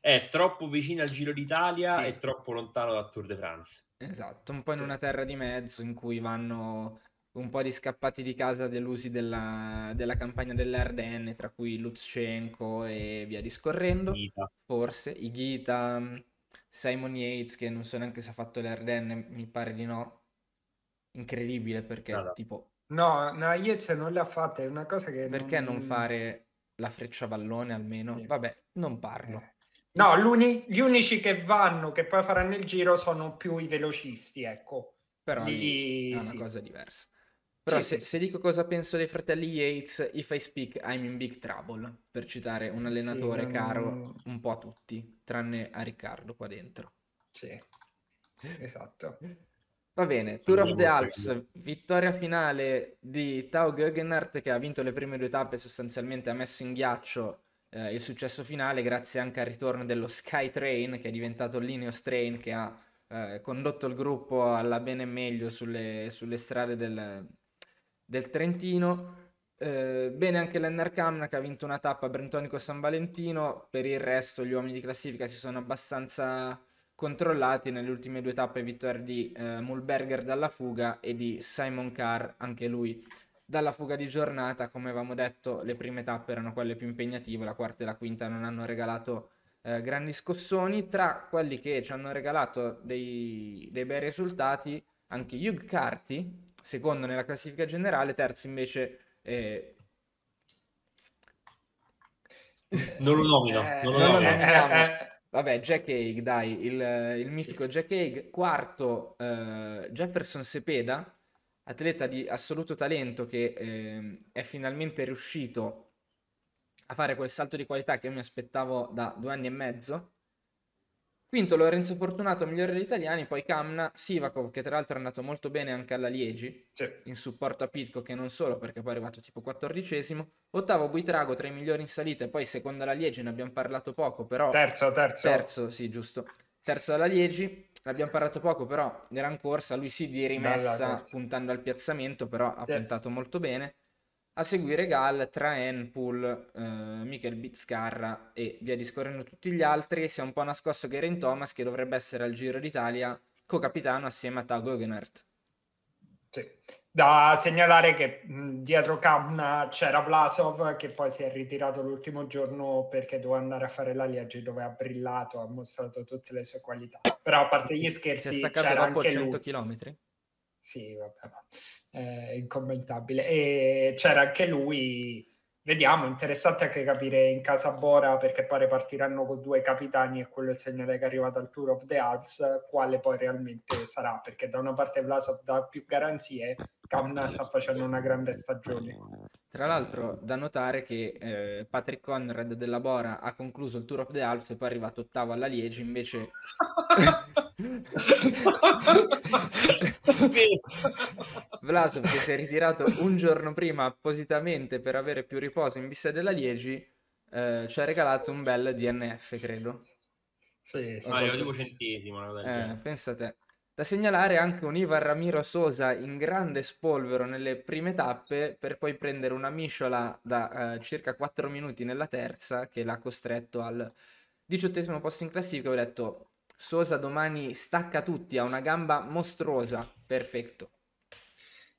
è troppo vicino al Giro d'Italia sì. e troppo lontano dal Tour de France. Esatto, un po' in una terra di mezzo in cui vanno un po' di scappati di casa delusi della, della campagna dell'RDN, tra cui Lutsenko e via discorrendo, Gita. forse, Igita, Simon Yates, che non so neanche se ha fatto l'RDN, mi pare di no, incredibile perché allora. tipo... No, no, Yates non l'ha fatta, è una cosa che... Perché non, non fare la freccia vallone almeno? Sì. Vabbè, non parlo. Eh. No, gli unici che vanno, che poi faranno il giro, sono più i velocisti, ecco. Però lì, lì è una sì. cosa diversa. Però sì, se, sì. se, dico cosa penso dei fratelli Yates, if I speak I'm in big trouble, per citare un allenatore sì, caro un po' a tutti, tranne a Riccardo qua dentro. Sì, esatto. Va bene, Tour of the Alps, vittoria finale di Tao Gögenhardt che ha vinto le prime due tappe sostanzialmente ha messo in ghiaccio eh, il successo finale grazie anche al ritorno dello Skytrain che è diventato Lineos Train che ha eh, condotto il gruppo alla bene e meglio sulle, sulle strade del, del Trentino. Eh, bene anche Lennar Kamna che ha vinto una tappa a Brentonico San Valentino, per il resto gli uomini di classifica si sono abbastanza controllati nelle ultime due tappe vittoria di eh, Mulberger dalla fuga e di Simon Carr, anche lui dalla fuga di giornata, come avevamo detto le prime tappe erano quelle più impegnative, la quarta e la quinta non hanno regalato eh, grandi scossoni, tra quelli che ci hanno regalato dei, dei bei risultati anche Hugh Carty secondo nella classifica generale, terzo invece... Eh... non lo nomino, eh, non lo nomino. Eh, eh, Vabbè, Jack Haig, dai, il, il mitico sì. Jack Haig. Quarto, eh, Jefferson Sepeda, atleta di assoluto talento che ehm, è finalmente riuscito a fare quel salto di qualità che io mi aspettavo da due anni e mezzo Quinto Lorenzo Fortunato, migliore degli italiani, poi Kamna, Sivakov che tra l'altro è andato molto bene anche alla Liegi, sì. in supporto a Pitco che non solo perché poi è arrivato tipo quattordicesimo, ottavo Buitrago tra i migliori in salita e poi secondo alla Liegi, ne abbiamo parlato poco però... Terzo, terzo. Terzo, sì giusto. Terzo alla Liegi, ne abbiamo parlato poco però, gran corsa, lui sì di rimessa puntando al piazzamento però ha sì. puntato molto bene. A seguire Gal tra Pool, eh, Michael Bizzcarra e via discorrendo tutti gli altri. Si è un po' nascosto Geraint Thomas che dovrebbe essere al Giro d'Italia co-capitano assieme a Tago Egenert. Sì. Da segnalare che mh, dietro Kamna c'era Vlasov che poi si è ritirato l'ultimo giorno perché doveva andare a fare la Liege dove ha brillato, ha mostrato tutte le sue qualità. Però a parte gli scherzi... Si è staccato dopo anche 100 lui. km? sì, vabbè, ma eh, è incommentabile. E c'era anche lui, vediamo, interessante anche capire in casa Bora, perché pare partiranno con due capitani e quello è il segnale che è arrivato al Tour of the Alps, quale poi realmente sarà, perché da una parte Vlasov dà più garanzie, Kamna sta facendo una grande stagione. Tra l'altro da notare che eh, Patrick Conrad della Bora ha concluso il Tour of the Alps e poi è arrivato ottavo alla Liegi, invece... Vlasov che si è ritirato un giorno prima appositamente per avere più riposo in vista della Liegi eh, ci ha regalato un bel DNF credo sì, sì, Mario, centesimo eh, pensa da segnalare anche un Ivar Ramiro Sosa in grande spolvero nelle prime tappe per poi prendere una misciola da eh, circa 4 minuti nella terza che l'ha costretto al diciottesimo posto in classifica. Ho detto Sosa domani stacca tutti, ha una gamba mostruosa, perfetto.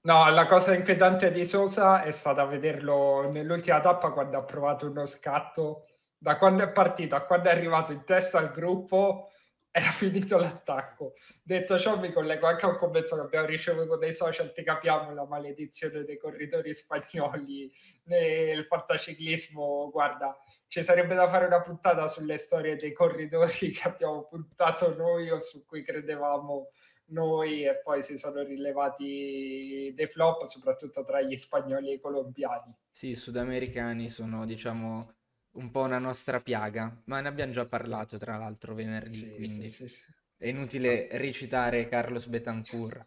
No, la cosa inquietante di Sosa è stata vederlo nell'ultima tappa quando ha provato uno scatto, da quando è partito a quando è arrivato in testa al gruppo, era finito l'attacco. Detto ciò, mi collego anche a un commento che abbiamo ricevuto dai social, ti capiamo la maledizione dei corridori spagnoli nel fantaciclismo. Guarda, ci sarebbe da fare una puntata sulle storie dei corridori che abbiamo puntato noi o su cui credevamo noi e poi si sono rilevati dei flop, soprattutto tra gli spagnoli e i colombiani. Sì, i sudamericani sono, diciamo, un po' una nostra piaga, ma ne abbiamo già parlato tra l'altro venerdì, sì, quindi sì, sì, è inutile recitare Carlos Betancourt.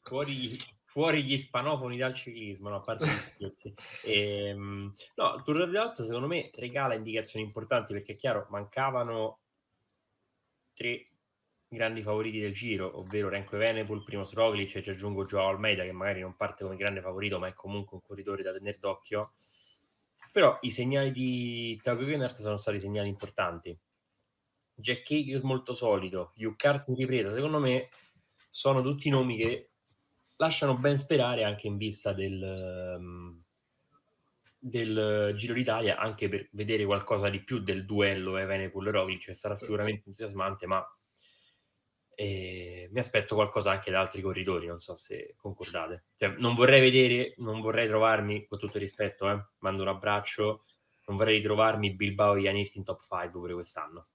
Fuori, fuori, gli ispanofoni dal ciclismo, no, a parte gli scherzi. E, ehm, no, il Tour de Alto secondo me regala indicazioni importanti perché è chiaro, mancavano tre grandi favoriti del giro, ovvero Renko Evenepoel, primo Sroglic e ci aggiungo Joao Almeida che magari non parte come grande favorito ma è comunque un corridore da tenere d'occhio però i segnali di Taco Kennard sono stati segnali importanti. Jack Higgins molto solido, Jukkart in ripresa, secondo me sono tutti nomi che lasciano ben sperare anche in vista del, ehm, del Giro d'Italia, anche per vedere qualcosa di più del duello Evene eh, Roglic, che sarà sicuramente entusiasmante, ma e mi aspetto qualcosa anche da altri corridori, non so se concordate. Cioè, non vorrei vedere, non vorrei trovarmi, con tutto il rispetto, eh, mando un abbraccio, non vorrei ritrovarmi Bilbao e Janetti in top 5 pure quest'anno.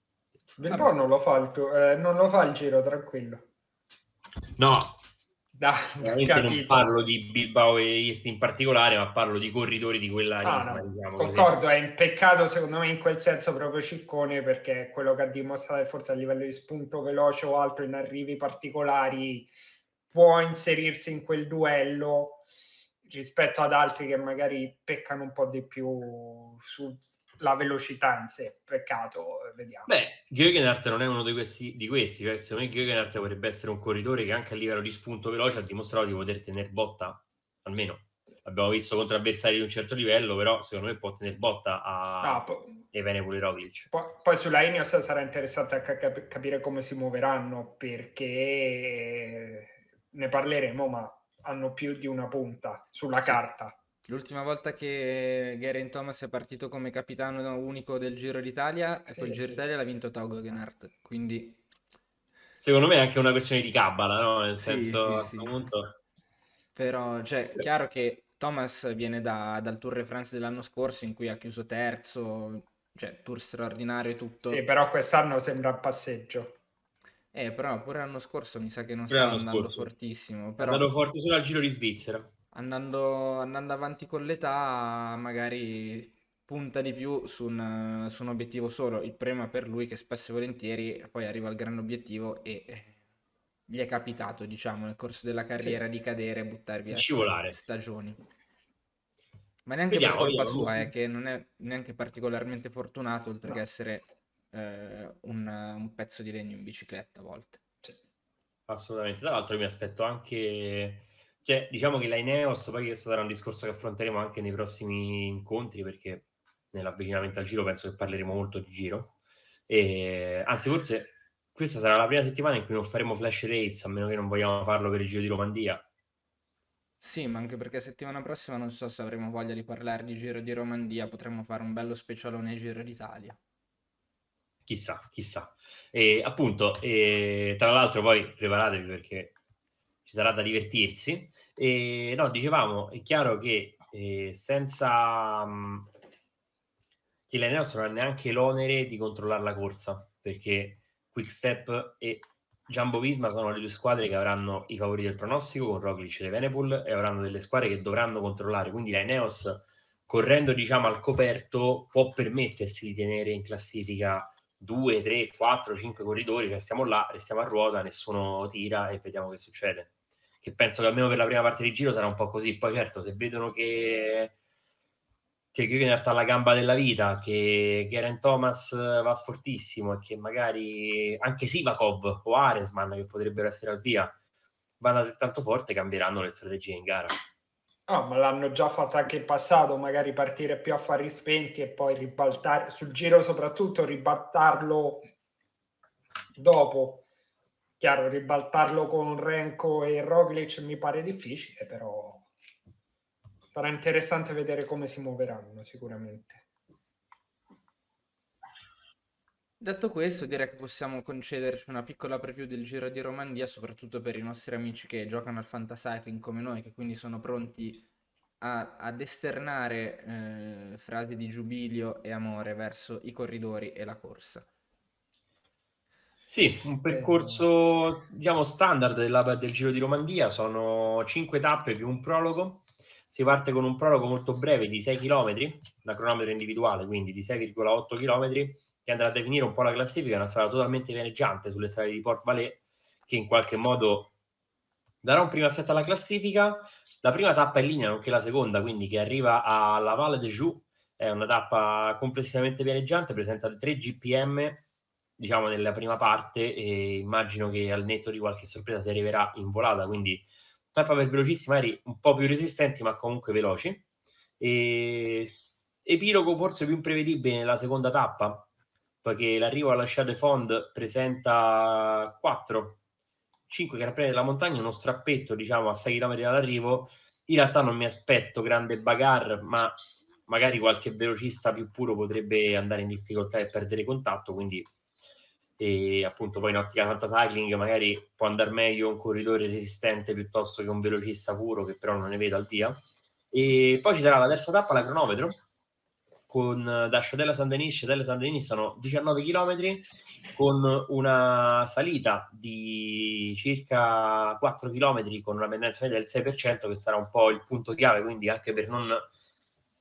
Bilbao non lo fa il, tu- eh, non lo fa il giro, tranquillo. No, da, non parlo di Bilbao e Irti in particolare, ma parlo di corridori di quella Ah, no. diciamo Concordo, così. è un peccato secondo me in quel senso proprio Ciccone perché quello che ha dimostrato è forse a livello di spunto veloce o altro in arrivi particolari può inserirsi in quel duello rispetto ad altri che magari peccano un po' di più su la velocità in sé. Peccato, eh, vediamo. Beh, Giovenart non è uno di questi, di questi cioè, secondo me Giovenart potrebbe essere un corridore che anche a livello di spunto veloce ha dimostrato di poter tenere botta, almeno. Abbiamo visto contro avversari di un certo livello, però secondo me può tenere botta a ah, po- Evene Poi, poi sulla Ineos sarà interessante a cap- capire come si muoveranno, perché ne parleremo, ma hanno più di una punta sulla sì. carta L'ultima volta che Garen Thomas è partito come capitano unico del Giro d'Italia, sì, quel sì, Giro d'Italia sì. l'ha vinto Togo Genhardt, quindi... Secondo me è anche una questione di cabala, no? Nel senso, sì, a questo punto... Però, cioè, chiaro che Thomas viene da, dal Tour de France dell'anno scorso in cui ha chiuso terzo, cioè tour straordinario e tutto. Sì, però quest'anno sembra un passeggio. Eh, però pure l'anno scorso mi sa che non sta andando scorso. fortissimo. Però... È andato solo al Giro di Svizzera andando, andando avanti con l'età magari punta di più su un, su un, obiettivo solo. Il problema per lui è che spesso e volentieri poi arriva al grande obiettivo e eh, gli è capitato, diciamo, nel corso della carriera sì. di cadere e buttar via stagioni. Ma neanche Vediamo, per colpa io, sua, eh, che non è neanche particolarmente fortunato, oltre no. che essere eh, un, un, pezzo di legno in bicicletta a volte. Sì. Assolutamente, tra l'altro mi aspetto anche cioè, diciamo che la Ineos poi questo sarà un discorso che affronteremo anche nei prossimi incontri perché nell'avvicinamento al giro penso che parleremo molto di giro e, anzi forse questa sarà la prima settimana in cui non faremo flash race a meno che non vogliamo farlo per il giro di Romandia sì, ma anche perché settimana prossima non so se avremo voglia di parlare di Giro di Romandia, potremmo fare un bello specialone Giro d'Italia. Chissà, chissà. E appunto, e, tra l'altro poi preparatevi perché ci sarà da divertirsi. E, no, dicevamo, è chiaro che eh, senza mh, mm, che l'Eneos non ha neanche l'onere di controllare la corsa, perché Quickstep e Jumbo Visma sono le due squadre che avranno i favori del pronostico con Roglic e Venepool e avranno delle squadre che dovranno controllare, quindi la Eneos correndo diciamo al coperto può permettersi di tenere in classifica 2, 3, 4, 5 corridori, cioè stiamo là, restiamo a ruota, nessuno tira e vediamo che succede che penso che almeno per la prima parte di giro sarà un po' così. Poi certo, se vedono che che in realtà la gamba della vita, che Garen Thomas va fortissimo e che magari anche Sivakov o Aresman, che potrebbero essere al via, vanno altrettanto forte, cambieranno le strategie in gara. No, ma l'hanno già fatto anche in passato, magari partire più a fari spenti e poi ribaltare sul giro soprattutto ribaltarlo dopo. Chiaro, ribaltarlo con Renko e Roglic mi pare difficile, però sarà interessante vedere come si muoveranno sicuramente. Detto questo, direi che possiamo concederci una piccola preview del Giro di Romandia, soprattutto per i nostri amici che giocano al fantasycling come noi, che quindi sono pronti a, ad esternare eh, frasi di giubilio e amore verso i corridori e la corsa. Sì, un percorso eh, diciamo standard del, del Giro di Romandia, sono cinque tappe più un prologo. Si parte con un prologo molto breve di 6 km, una cronometro individuale, quindi di 6,8 km, che andrà a definire un po' la classifica, una strada totalmente pianeggiante sulle strade di Port Valais, che in qualche modo darà un primo assetto alla classifica. La prima tappa in linea, nonché la seconda, quindi che arriva alla Valle de Joux, è una tappa complessivamente pianeggiante, presenta 3 GPM diciamo nella prima parte e immagino che al netto di qualche sorpresa si arriverà in volata, quindi tappa per velocissimi, magari un po' più resistenti ma comunque veloci. E epilogo forse più imprevedibile nella seconda tappa, poiché l'arrivo alla Shade Fond presenta 4 5 Gran della montagna, uno strappetto diciamo a 6 km dall'arrivo. In realtà non mi aspetto grande bagarre, ma magari qualche velocista più puro potrebbe andare in difficoltà e perdere contatto, quindi e appunto poi in ottica tanta cycling magari può andare meglio un corridore resistente piuttosto che un velocista puro che però non ne vedo al dia e poi ci sarà la terza tappa la cronometro con da Sciadella San Denis Sciadella San Denis sono 19 km con una salita di circa 4 km con una pendenza media del 6% che sarà un po' il punto chiave quindi anche per non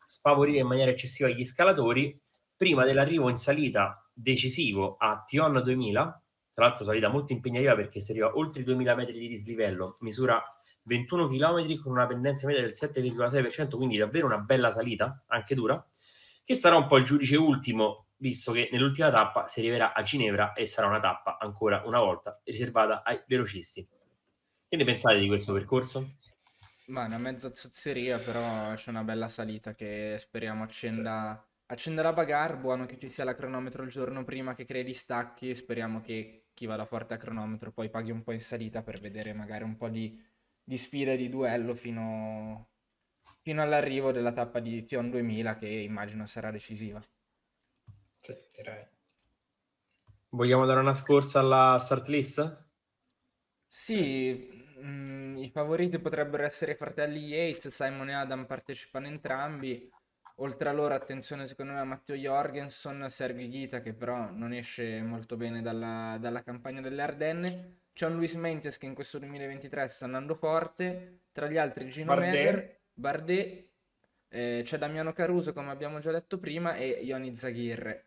sfavorire in maniera eccessiva gli scalatori prima dell'arrivo in salita decisivo a Tion 2000, tra l'altro salita molto impegnativa perché si arriva oltre i 2000 metri di dislivello, misura 21 km con una pendenza media del 7,6%, quindi davvero una bella salita, anche dura, che sarà un po' il giudice ultimo, visto che nell'ultima tappa si arriverà a Ginevra e sarà una tappa, ancora una volta, riservata ai velocisti. Che ne pensate di questo percorso? Ma è una mezza zozzeria, però c'è una bella salita che speriamo accenda... Sì Accendo la bagarre, buono che ci sia la cronometro il giorno prima che crei gli stacchi, speriamo che chi vada forte a cronometro poi paghi un po' in salita per vedere magari un po' di, di sfida e di duello fino, fino all'arrivo della tappa di Tion 2000 che immagino sarà decisiva. Sì, direi. Vogliamo dare una scorsa alla start list? Sì, mh, mm, i favoriti potrebbero essere i fratelli Yates, Simon e Adam partecipano entrambi. Oltre a loro, attenzione secondo me a Matteo Jorgensen, Sergio Ghita che però non esce molto bene dalla, dalla campagna delle Ardenne. C'è un Luis Mentes che in questo 2023 sta andando forte, tra gli altri Gino Bardet. Meder, Bardet, eh, c'è Damiano Caruso come abbiamo già detto prima e Ioni Zaghirre.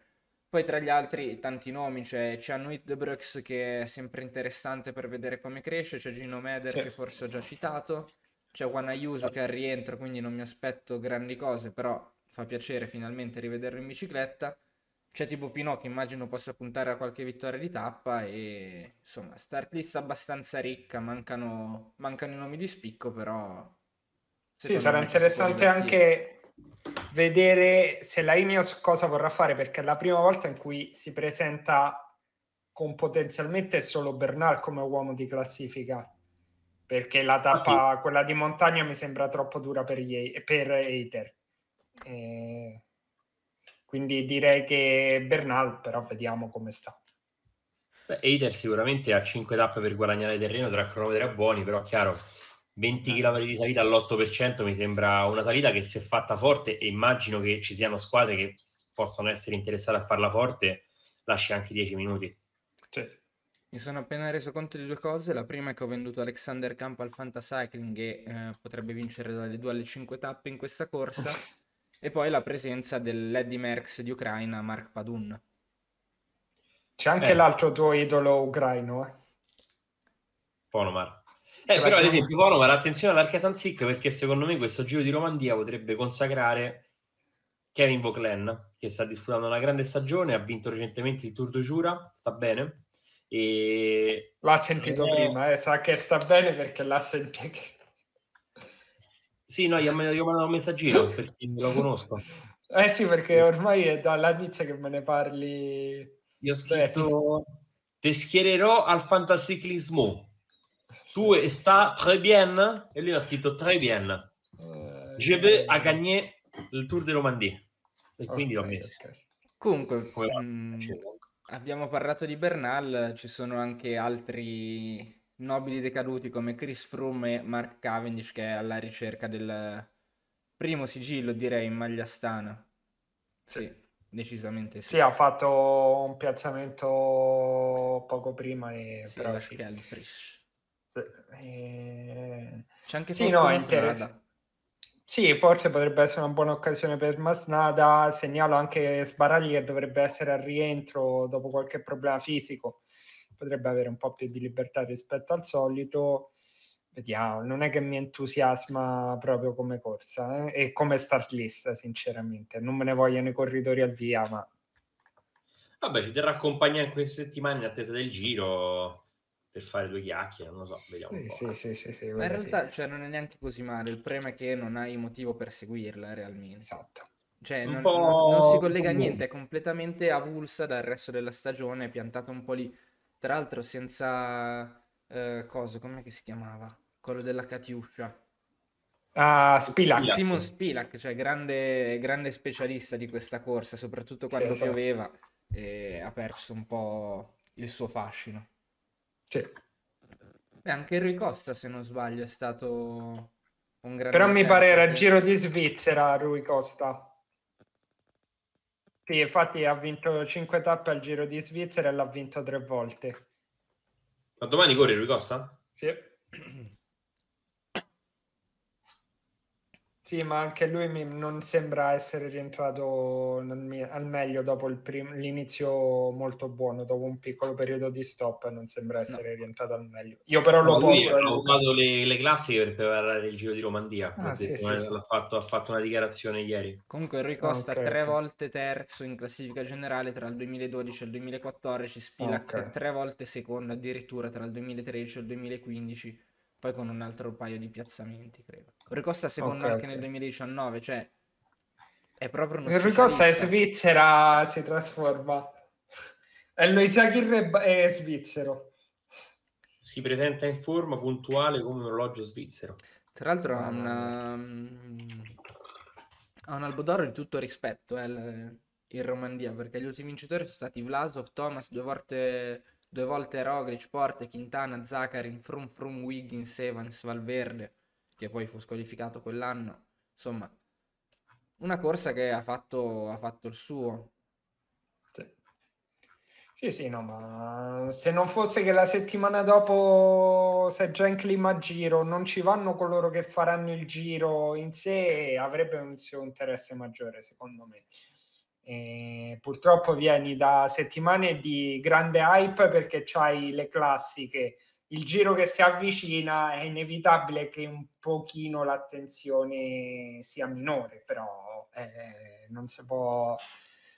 Poi tra gli altri tanti nomi, cioè, c'è Anuit De Brux che è sempre interessante per vedere come cresce, c'è Gino Meder sì. che forse ho già citato, c'è Juan Ayuso sì. Eh. che è al rientro, quindi non mi aspetto grandi cose, però fa piacere finalmente rivederlo in bicicletta. C'è tipo Pinocchio, immagino possa puntare a qualche vittoria di tappa e insomma, start list abbastanza ricca, mancano, mancano i nomi di spicco però... Sì, sarà interessante anche vedere se la Ineos cosa vorrà fare perché è la prima volta in cui si presenta con potenzialmente solo Bernal come uomo di classifica perché la tappa, quella di montagna mi sembra troppo dura per, gli, per Eiter e eh, quindi direi che Bernal, però vediamo come sta. Beh, Eider sicuramente ha 5 tappe per guadagnare terreno tra cronometri a buoni, però chiaro, 20 km eh, di salita all'8% mi sembra una salita che se fatta forte e immagino che ci siano squadre che possano essere interessate a farla forte, lascia anche 10 minuti. Cioè. Mi sono appena reso conto di due cose. La prima è che ho venduto Alexander Camp al Fanta Cycling e eh, potrebbe vincere dalle 2 alle 5 tappe in questa corsa. E poi la presenza dell'Eddie Merckx di Ucraina, Mark Padun. C'è anche eh. l'altro tuo idolo ucraino, eh? Ponomar. Eh, però ad esempio Ponomar, attenzione all'Arkesan Sick perché secondo me questo giro di Romandia potrebbe consacrare Kevin Vauclen, che sta disputando una grande stagione, ha vinto recentemente il Tour de Jura, sta bene. E... L'ha sentito eh, prima, eh, sa che sta bene perché l'ha sentito. Sì, no, io me, lo mando un messaggino perché lo conosco. Eh sì, perché ormai è dall'inizio che me ne parli. Io ho scritto Te schiererò al fantasticlismo. Tu sta très bien? E lui ha scritto très bien. Uh, Je veux uh, gagner il Tour de Romandie. E quindi okay, l'ho messo. Okay. Comunque, mh, mm, abbiamo parlato di Bernal, ci sono anche altri nobili decaduti come Chris Froome e Mark Cavendish che è alla ricerca del primo sigillo direi in maglia stana. Sì, sì. decisamente sì. Sì, ha fatto un piazzamento poco prima e sì, però sì. E... Eh, C'è anche sì, no, Masnada. Sì, forse potrebbe essere una buona occasione per Masnada. Segnalo anche Sbaragli che dovrebbe essere al rientro dopo qualche problema fisico potrebbe avere un po' più di libertà rispetto al solito. Vediamo, non è che mi entusiasma proprio come corsa eh? e come start list, sinceramente. Non me ne vogliono i corridori al via, ma... Vabbè, ci terrà compagnia in queste settimane in attesa del giro per fare due chiacchiere, non lo so, vediamo. Sì, eh. sì, sì, sì, Ma in realtà cioè, non è neanche così male, il problema è che non hai motivo per seguirla realmente. Esatto. Cioè, non, non, si collega a niente, è completamente avulsa dal resto della stagione, è piantata un po' lì. Tra l'altro senza... Eh, coso, com'è che si chiamava? Quello della Catiuscia. Ah, Spilak. Simon Spilak, cioè grande, grande specialista di questa corsa, soprattutto quando sì, pioveva, e ha perso un po' il suo fascino. Sì. Beh, anche Henry Costa, se non sbaglio, è stato un grande... Però mi pare era Giro di Svizzera, Rui Costa. Sì, infatti ha vinto 5 tappe al Giro di Svizzera e l'ha vinto tre volte. Ma domani corre lui Costa? Sì. Sì, ma anche lui mi, non sembra essere rientrato al meglio dopo prim- l'inizio molto buono, dopo un piccolo periodo di stop non sembra essere no. rientrato al meglio. Io però lo porto... Lui ha usato le, le, classiche per preparare il Giro di Romandia, ah, sì, detto, sì, sì. Fatto, ha fatto una dichiarazione ieri. Comunque Henry Costa ah, okay, tre okay. volte terzo in classifica generale tra il 2012 e il 2014, Spilak okay. tre volte secondo addirittura tra il 2013 e il 2015 poi con un altro paio di piazzamenti, credo. Ricosta secondo okay, anche okay. nel 2019, cioè è proprio uno Ricosta è svizzera, si trasforma. E lo Isaac è svizzero. Si presenta in forma puntuale come un orologio svizzero. Tra l'altro ha un, um, ha un Albodoro di tutto rispetto eh, in Romandia, perché gli ultimi vincitori sono stati Vlasov, Thomas, due volte due volte Roglic, Porte, Quintana, Zaccarin, Frum Frum, Wiggins, Evans, Valverde, che poi fu squalificato quell'anno. Insomma, una corsa che ha fatto, ha fatto il suo. Sì. sì, no, ma se non fosse che la settimana dopo, se già in clima giro, non ci vanno coloro che faranno il giro in sé, avrebbe un suo interesse maggiore, secondo me. E eh, purtroppo vieni da settimane di grande hype perché c'hai le classiche, il giro che si avvicina è inevitabile che un pochino l'attenzione sia minore, però eh, non si può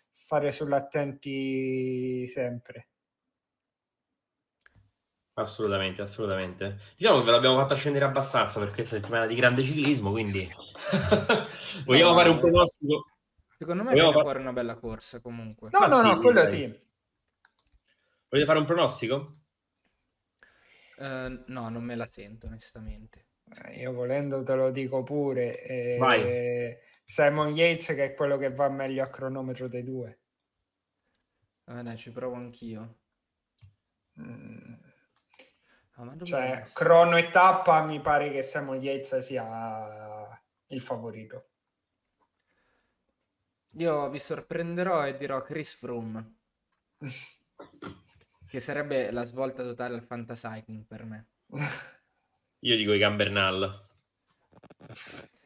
stare sull'attenti sempre. Assolutamente, assolutamente. Diciamo che ve l'abbiamo fatta scendere abbastanza perché è settimana di grande ciclismo, quindi vogliamo no, fare un pronostico Secondo me Vogliamo viene fare... una bella corsa comunque. No, Ma ah, no, no, quello dai. sì. Volete fare un pronostico? Uh, no, non me la sento onestamente. Eh, io volendo te lo dico pure. Eh, Vai. Simon Yates che è quello che va meglio a cronometro dei due. Ah, ci provo anch'io. Mm. Ah, cioè, crono e tappa mi pare che Simon Yates sia il favorito. Io vi sorprenderò e dirò Chris Froome. che sarebbe la svolta totale al fantasycling per me. Io dico i Gambernal.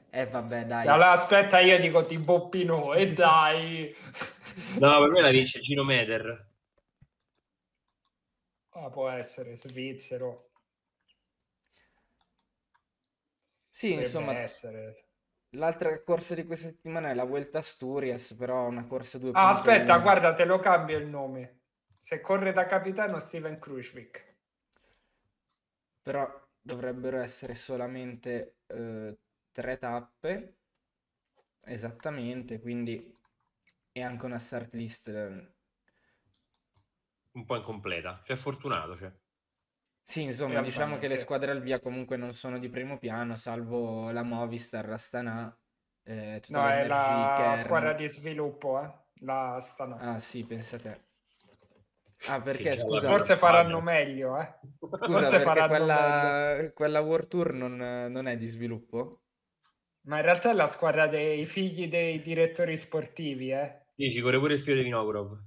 Eh vabbè, dai. Allora aspetta, io dico tipo boppino e dai. no, per me la vince Gino Meder. Ah, può essere svizzero. Sì, Deve insomma, essere. L'altra corsa di questa settimana è la Vuelta Asturias, però una corsa 2. Ah, aspetta, guarda, te lo cambio il nome. Se corre da capitano Steven Krushvik. Però dovrebbero essere solamente eh, tre tappe. Esattamente, quindi è anche una start list eh. un po' incompleta. Cioè, fortunato, cioè. Sì, insomma, Però diciamo che le squadre al via comunque non sono di primo piano, salvo la Movistar, la Astana, eh, no, è la Kern. squadra di sviluppo, eh? la Astana. Ah sì, pensate. Ah, perché scusa, forse faranno meglio, eh? Scusa, forse faranno quella, meglio. quella World Tour non, non, è di sviluppo? Ma in realtà è la squadra dei figli dei direttori sportivi, eh? ci corre pure il figlio di Vinogurov.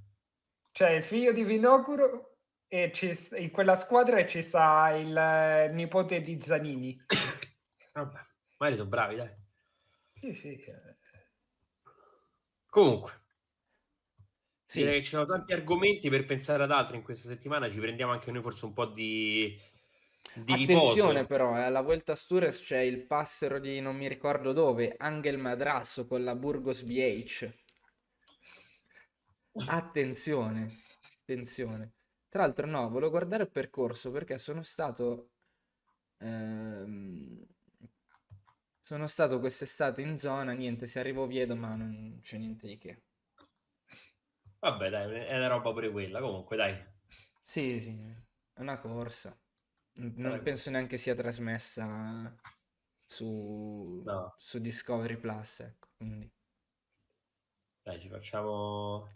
Cioè, il figlio di Vinogurov e in quella squadra ci sta il eh, nipote di Zanini. Vabbè, magari sono bravi, dai. Sì, sì. Eh. Comunque, sì. ci sono tanti argomenti per pensare ad altro in questa settimana, ci prendiamo anche noi forse un po' di... di Attenzione riposo. però, eh, alla Vuelta Stures c'è il passero di non mi ricordo dove, Angel Madrasso con la Burgos BH. Attenzione, attenzione. Tra l'altro no, volevo guardare il percorso perché sono stato... Ehm, sono stato quest'estate in zona, niente, se arrivo Viedo, ma non c'è niente di che. Vabbè dai, è una roba pure quella, comunque dai. Sì, sì, è una corsa. Non dai. penso neanche sia trasmessa su, no. su Discovery Plus, ecco, quindi. Dai, ci facciamo...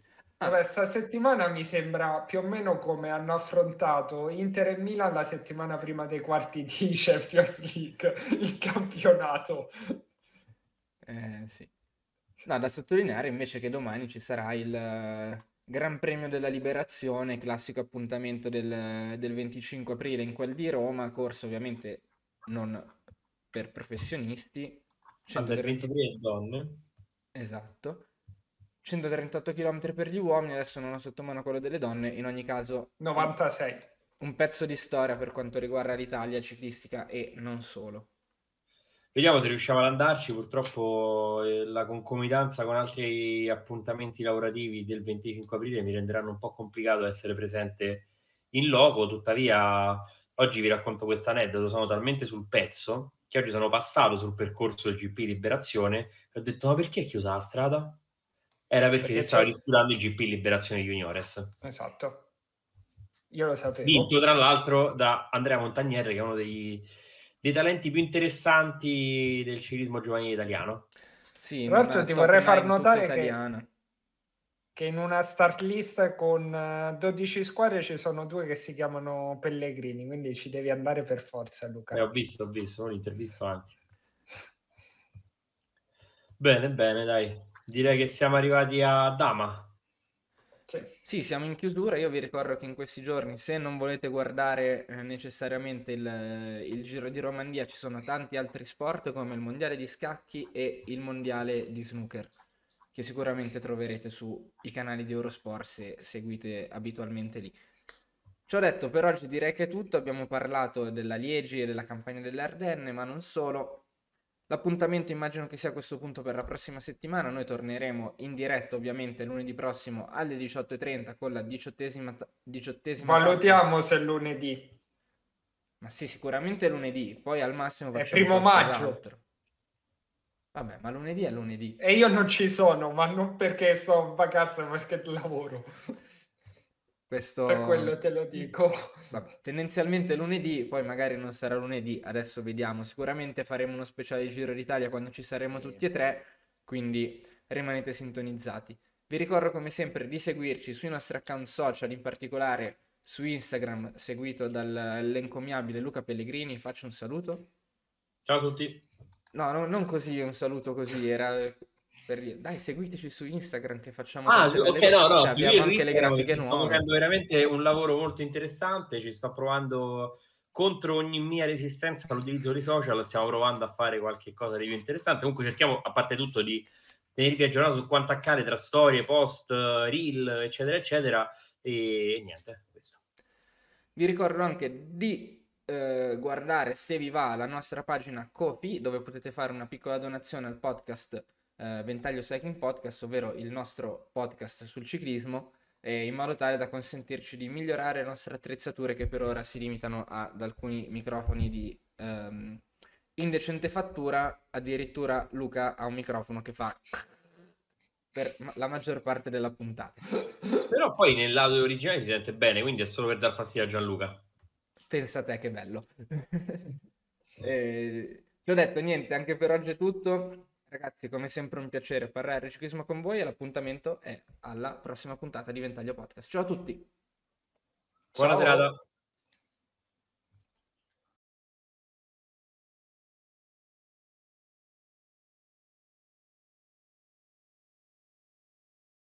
Ah. Vabbè, settimana mi sembra più o meno come hanno affrontato Inter e Milan la settimana prima dei quarti di Champions League, il campionato. Eh, sì. No, da sottolineare invece che domani ci sarà il eh, Gran Premio della Liberazione, classico appuntamento del, del 25 aprile in quel di Roma, corso ovviamente non per professionisti. 130... Ma per 23 donne. Esatto. 138 km per gli uomini, adesso non ho sotto mano quello delle donne, in ogni caso... 96. Un pezzo di storia per quanto riguarda l'Italia ciclistica e non solo. Vediamo se riusciamo ad andarci, purtroppo eh, la concomitanza con altri appuntamenti lavorativi del 25 aprile mi renderanno un po' complicato essere presente in loco, tuttavia oggi vi racconto questo aneddoto, sono talmente sul pezzo che oggi sono passato sul percorso del GP Liberazione e ho detto ma perché è chiusa la strada? Era perché, perché stava disputando il GP Liberazione Juniores. Esatto. Io lo sapevo. Vinto tra l'altro da Andrea Montagnier, che è uno dei, dei talenti più interessanti del ciclismo giovanile italiano. Sì, tra l'altro ti vorrei far notare che, che, in una start list con 12 eh, squadre ci sono due che si chiamano Pellegrini, quindi ci devi andare per forza, Luca. Eh, ho visto, ho visto, ho intervisto anche. Bene, bene, dai. Direi che siamo arrivati a Dama. Sì. sì. siamo in chiusura. Io vi ricordo che in questi giorni, se non volete guardare eh, necessariamente il, eh, il, Giro di Romandia, ci sono tanti altri sport come il Mondiale di Scacchi e il Mondiale di Snooker, che sicuramente troverete sui canali di Eurosport se seguite abitualmente lì. Ciò detto per oggi direi che è tutto. Abbiamo parlato della Liegi e della campagna dell'Ardenne, ma non solo L'appuntamento immagino che sia a questo punto per la prossima settimana, noi torneremo in diretta ovviamente lunedì prossimo alle 18.30 con la diciottesima... diciottesima Valutiamo se è lunedì. Ma sì, sicuramente lunedì, poi al massimo facciamo... È primo maggio. Altro. Vabbè, ma lunedì è lunedì. E io non ci sono, ma non perché sono in vacanza, ma perché lavoro. Questo... Per quello te lo dico. Vabbè, tendenzialmente lunedì, poi magari non sarà lunedì, adesso vediamo. Sicuramente faremo uno speciale Giro d'Italia quando ci saremo sì. tutti e tre, quindi rimanete sintonizzati. Vi ricordo come sempre di seguirci sui nostri account social, in particolare su Instagram, seguito dall'encomiabile Luca Pellegrini. Faccio un saluto. Ciao a tutti. No, no non così, un saluto così, era per dire, dai, seguiteci su Instagram che facciamo ah, tante okay, no, no, cioè, abbiamo anche le grafiche nuove. Stiamo facendo veramente un lavoro molto interessante, ci sto provando contro ogni mia resistenza all'utilizzo dei social, stiamo provando a fare qualche cosa di più interessante. Comunque cerchiamo, a parte tutto, di tenervi aggiornati su quanto accade tra storie, post, reel, eccetera, eccetera. E niente, questo. Vi ricordo anche di eh, guardare, se vi va, la nostra pagina Copi, dove potete fare una piccola donazione al podcast eh, Ventaglio Cycling Podcast, ovvero il nostro podcast sul ciclismo, eh, in modo tale da consentirci di migliorare le nostre attrezzature che per ora si limitano ad alcuni microfoni di ehm, indecente fattura. Addirittura Luca ha un microfono che fa per la maggior parte della puntata. Però poi nell'audio originale si sente bene, quindi è solo per dar fastidio a Gianluca. Pensa te che bello. eh, ti ho detto niente, anche per oggi è tutto. Ragazzi, come sempre un piacere parlare di ciclismo con voi e l'appuntamento è alla prossima puntata di Ventaglio Podcast. Ciao a tutti. Buona serata.